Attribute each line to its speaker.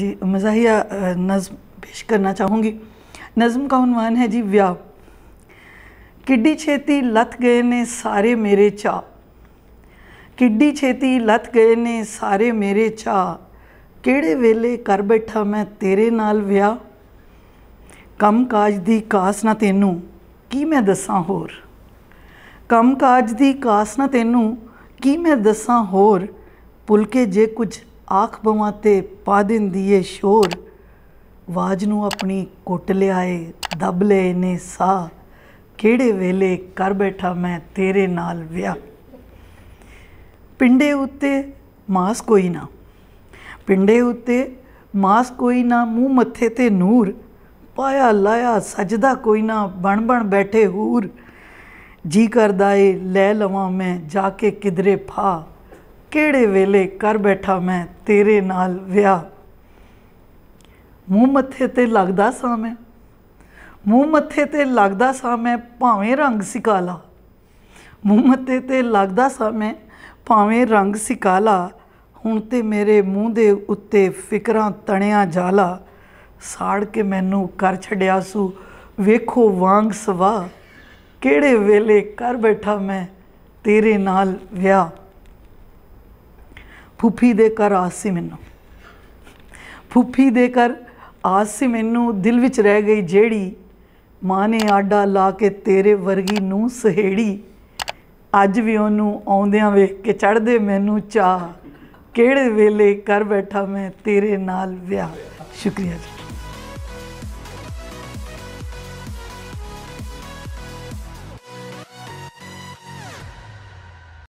Speaker 1: ਜੀ ਮਜ਼ਾਹੀਆ ਨਜ਼ਮ ਪੇਸ਼ ਕਰਨਾ ਚਾਹੂੰਗੀ ਨਜ਼ਮ का उनवान ਹੈ ਜੀ ਵਿਆਹ ਕਿੱਡੀ ਛੇਤੀ ਲੱਥ ਗਏ ਨੇ ਸਾਰੇ ਮੇਰੇ ਚਾ ਕਿੱਡੀ ਛੇਤੀ ਲੱਥ ਗਏ ਨੇ ਸਾਰੇ ਮੇਰੇ ਚਾ ਕਿਹੜੇ ਵੇਲੇ ਕਰ ਬੈਠਾ ਮੈਂ ਤੇਰੇ ਨਾਲ ਵਿਆਹ ਕੰਮ ਕਾਜ ਦੀ ਕਾਸ ਨਾ ਤੈਨੂੰ ਕੀ ਮੈਂ ਦੱਸਾਂ ਹੋਰ ਕੰਮ ਕਾਜ ਦੀ ਕਾਸ ਨਾ ਤੈਨੂੰ ਕੀ ਮੈਂ ਦੱਸਾਂ ਹੋਰ ਪੁਲਕੇ ਜੇ ਕੁਝ ਆਖ ਬਵਾਂ ਤੇ ਪਾ ਦਿੰਦੀ ਏ ਸ਼ੋਰ ਆਵਾਜ਼ ਨੂੰ ਆਪਣੀ ਕੁੱਟ ਲਿਆਏ ਦਬ ਲਏ ਨੇ ਸਾਹ ਕਿਹੜੇ ਵੇਲੇ ਕਰ ਬੈਠਾ ਮੈਂ ਤੇਰੇ ਨਾਲ ਵਿਆਹ ਪਿੰਡੇ ਉੱਤੇ ਮਾਸ ਕੋਈ ਨਾ ਪਿੰਡੇ ਉੱਤੇ ਮਾਸ ਕੋਈ ਨਾ ਮੂੰਹ ਮੱਥੇ ਤੇ ਨੂਰ ਪਾਇਆ ਲਾਇਆ ਸਜਦਾ ਕੋਈ ਨਾ ਬਣ ਬਣ ਬੈਠੇ ਹੂਰ ਜੀ ਕਰਦਾ ਏ ਲੈ ਲਵਾਂ ਮੈਂ ਜਾ ਕੇ ਕਿਧਰੇ ਫਾ ਕਿਹੜੇ ਵੇਲੇ ਕਰ ਬੈਠਾ ਮੈਂ ਤੇਰੇ ਨਾਲ ਵਿਆਹ ਮੂੰਹ ਮੱਥੇ ਤੇ ਲੱਗਦਾ ਸਾਂ ਮੈਂ ਮੂੰਹ ਮੱਥੇ ਤੇ ਲੱਗਦਾ ਸਾਂ ਮੈਂ ਭਾਵੇਂ ਰੰਗ ਸਿਕਾਲਾ ਮੂੰਹ ਮੱਥੇ ਤੇ ਲੱਗਦਾ ਸਾਂ ਮੈਂ ਭਾਵੇਂ ਰੰਗ ਸਿਕਾਲਾ ਹੁਣ ਤੇ ਮੇਰੇ ਮੂੰਹ ਦੇ ਉੱਤੇ ਫਿਕਰਾਂ ਤਣਿਆ ਜਾਲਾ ਸਾੜ ਕੇ ਮੈਨੂੰ ਕਰ ਛੱਡਿਆ ਸੂ ਵੇਖੋ ਵਾਂਗ ਸਵਾ ਕਿਹੜੇ ਵੇਲੇ ਕਰ ਬੈਠਾ ਮੈਂ ਤੇਰੇ ਨਾਲ ਵਿਆਹ ਫੁੱਫੀ ਦੇ ਘਰ ਆਸ ਸੀ ਮੈਨੂੰ ਫੁੱਫੀ ਦੇ ਘਰ ਆਸ ਸੀ ਮੈਨੂੰ ਦਿਲ ਵਿੱਚ ਰਹਿ ਗਈ ਜਿਹੜੀ ਮਾਂ ਨੇ ਆਡਾ ਲਾ ਕੇ ਤੇਰੇ ਵਰਗੀ ਨੂੰ ਸਹੇੜੀ ਅੱਜ ਵੀ ਉਹਨੂੰ ਆਉਂਦਿਆਂ ਵੇਖ ਕੇ ਚੜਦੇ ਮੈਨੂੰ ਚਾਹ ਕਿਹੜੇ ਵੇਲੇ ਕਰ ਬੈਠਾ ਮੈਂ ਤੇਰੇ ਨਾਲ ਵਿਆਹ ਸ਼ੁਕਰੀਆ ਜੀ